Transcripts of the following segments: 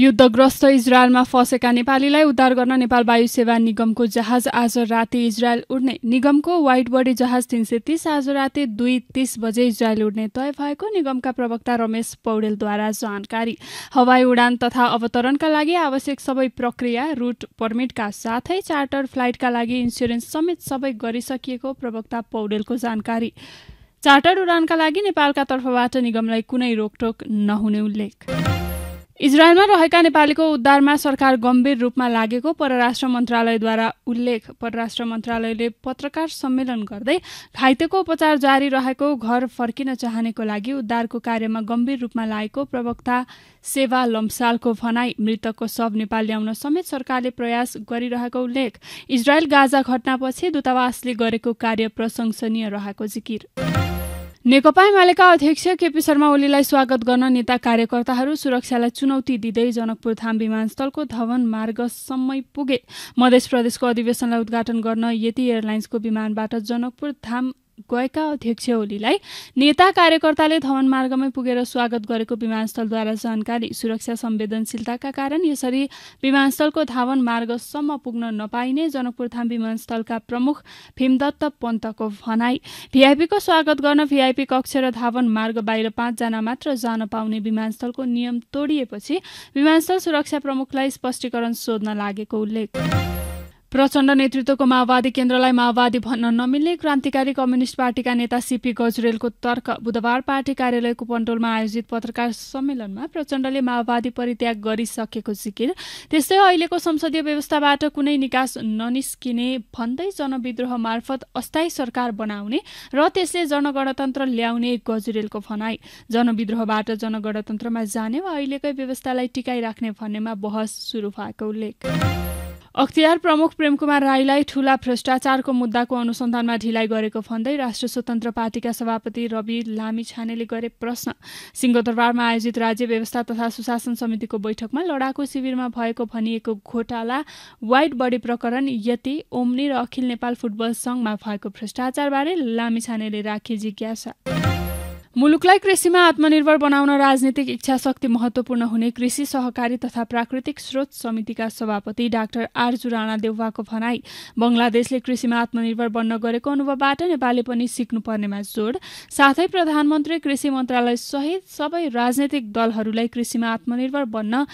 युद्धग्रस्त इजरायलमा फँसेका नेपालीलाई उद्धार गर्न नेपाल वायु सेवा निगमको जहाज आज राति इजरायल उड्ने निगमको वाइट बडी जहाज तिन सय तिस आज राति दुई तिस बजे इजरायल उड्ने तय भएको निगमका प्रवक्ता रमेश पौडेलद्वारा जानकारी हवाई उडान तथा अवतरणका लागि आवश्यक सबै प्रक्रिया रुट पर्मिटका साथै चार्टर फ्लाइटका लागि इन्सुरेन्स समेत सबै गरिसकिएको प्रवक्ता पौडेलको जानकारी चार्टर उडानका लागि नेपालका तर्फबाट निगमलाई कुनै रोकटोक नहुने उल्लेख इजरायलमा रहेका नेपालीको उद्धारमा सरकार गम्भीर रूपमा लागेको परराष्ट्र मन्त्रालयद्वारा उल्लेख परराष्ट्र मन्त्रालयले पत्रकार सम्मेलन गर्दै घाइतेको उपचार जारी रहेको घर फर्किन चाहनेको लागि उद्धारको कार्यमा गम्भीर रूपमा लागेको प्रवक्ता सेवा लम्सालको भनाई मृतकको शव नेपाल ल्याउन समेत सरकारले प्रयास गरिरहेको उल्लेख इजरायल गाजा घटनापछि दूतावासले गरेको कार्य प्रशंसनीय रहेको जिकिर नेकपा एमालेका अध्यक्ष केपी शर्मा ओलीलाई स्वागत गर्न नेता कार्यकर्ताहरू सुरक्षालाई चुनौती दिँदै धाम विमानस्थलको धवन मार्गसम्मै पुगे मध्य प्रदेशको अधिवेशनलाई उद्घाटन गर्न यति एयरलाइन्सको विमानबाट जनकपुर धाम गएका अध्यक्ष ओलीलाई नेता कार्यकर्ताले धवन मार्गमै पुगेर स्वागत गरेको विमानस्थलद्वारा जानकारी सुरक्षा संवेदनशीलताका कारण यसरी विमानस्थलको धावन मार्गसम्म पुग्न नपाइने जनकपुरधाम विमानस्थलका प्रमुख भीमदत्त पन्तको भनाई भिआइपीको स्वागत गर्न भिआइपी कक्ष र धावन मार्ग बाहिर पाँचजना मात्र जान पाउने विमानस्थलको नियम तोडिएपछि विमानस्थल सुरक्षा प्रमुखलाई स्पष्टीकरण सोध्न लागेको उल्लेख प्रचण्ड नेतृत्वको माओवादी केन्द्रलाई माओवादी भन्न नमिल्ने क्रान्तिकारी कम्युनिष्ट पार्टीका नेता सिपी गजुरेलको तर्क बुधबार पार्टी कार्यालयको पन्टोलमा आयोजित पत्रकार सम्मेलनमा प्रचण्डले माओवादी परित्याग गरिसकेको जिकिर त्यस्तै अहिलेको संसदीय व्यवस्थाबाट कुनै निकास ननिस्किने भन्दै जनविद्रोह मार्फत अस्थायी सरकार बनाउने र त्यसले जनगणतन्त्र ल्याउने गजुरेलको भनाई जनविद्रोहबाट जनगणतन्त्रमा जाने वा अहिलेकै व्यवस्थालाई टिकाइराख्ने भन्नेमा बहस सुरु भएको उल्लेख अख्तियार प्रमुख प्रेमकुमार राईलाई ठूला भ्रष्टाचारको मुद्दाको अनुसन्धानमा ढिलाइ गरेको भन्दै राष्ट्रिय स्वतन्त्र पार्टीका सभापति रवि लामिछानेले गरे प्रश्न सिंहदरबारमा आयोजित राज्य व्यवस्था तथा सुशासन समितिको बैठकमा लडाकु शिविरमा भएको भनिएको घोटाला वाइट बडी प्रकरण यति ओम्नी र अखिल नेपाल फुटबल संघमा भएको भ्रष्टाचारबारे लामिछानेले राखे जिज्ञासा मुलुकलाई कृषिमा आत्मनिर्भर बनाउन राजनीतिक इच्छा शक्ति महत्वपूर्ण हुने कृषि सहकारी तथा प्राकृतिक स्रोत समितिका सभापति डाक्टर आरजु राणा देउवाको भनाई बङ्गलादेशले कृषिमा आत्मनिर्भर बन्न गरेको अनुभवबाट नेपालले पनि सिक्नुपर्नेमा जोड साथै प्रधानमन्त्री कृषि मन्त्रालय सहित सबै राजनैतिक दलहरूलाई कृषिमा आत्मनिर्भर बन्न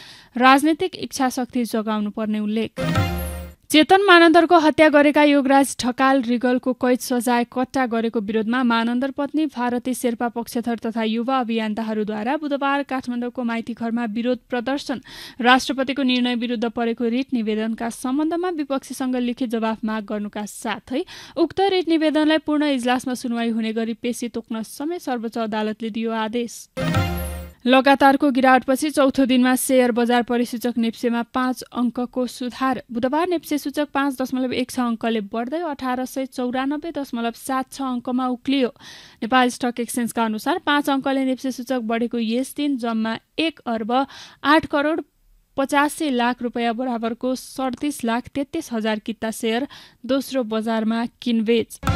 राजनैतिक इच्छा शक्ति जगाउनुपर्ने उल्लेख चेतन मानन्दरको हत्या गरेका योगराज ठकाल रिगलको कैद सजाय कट्टा गरेको विरोधमा मानन्दर पत्नी भारती शेर्पा पक्षधर तथा युवा अभियन्ताहरूद्वारा बुधबार काठमाडौँको माइती घरमा विरोध प्रदर्शन राष्ट्रपतिको निर्णय विरुद्ध परेको रिट निवेदनका सम्बन्धमा विपक्षीसँग लिखित जवाफ माग गर्नुका साथै उक्त रिट निवेदनलाई पूर्ण इजलासमा सुनवाई हुने गरी पेशी तोक्न समेत सर्वोच्च अदालतले दियो आदेश लगातारको गिरावटपछि चौथो दिनमा सेयर बजार परिसूचक नेप्सेमा पाँच अङ्कको सुधार बुधबार नेप्से सूचक पाँच दशमलव एक छ अङ्कले बढ्दै अठार सय चौरानब्बे दशमलव सात छ अङ्कमा उक्लियो नेपाल स्टक एक्सचेन्जका अनुसार पाँच अङ्कले नेप्से सूचक बढेको यस दिन जम्मा एक अर्ब आठ करोड पचासी लाख रुपियाँ बराबरको सडतिस लाख तेत्तिस हजार किता सेयर दोस्रो बजारमा किनबेच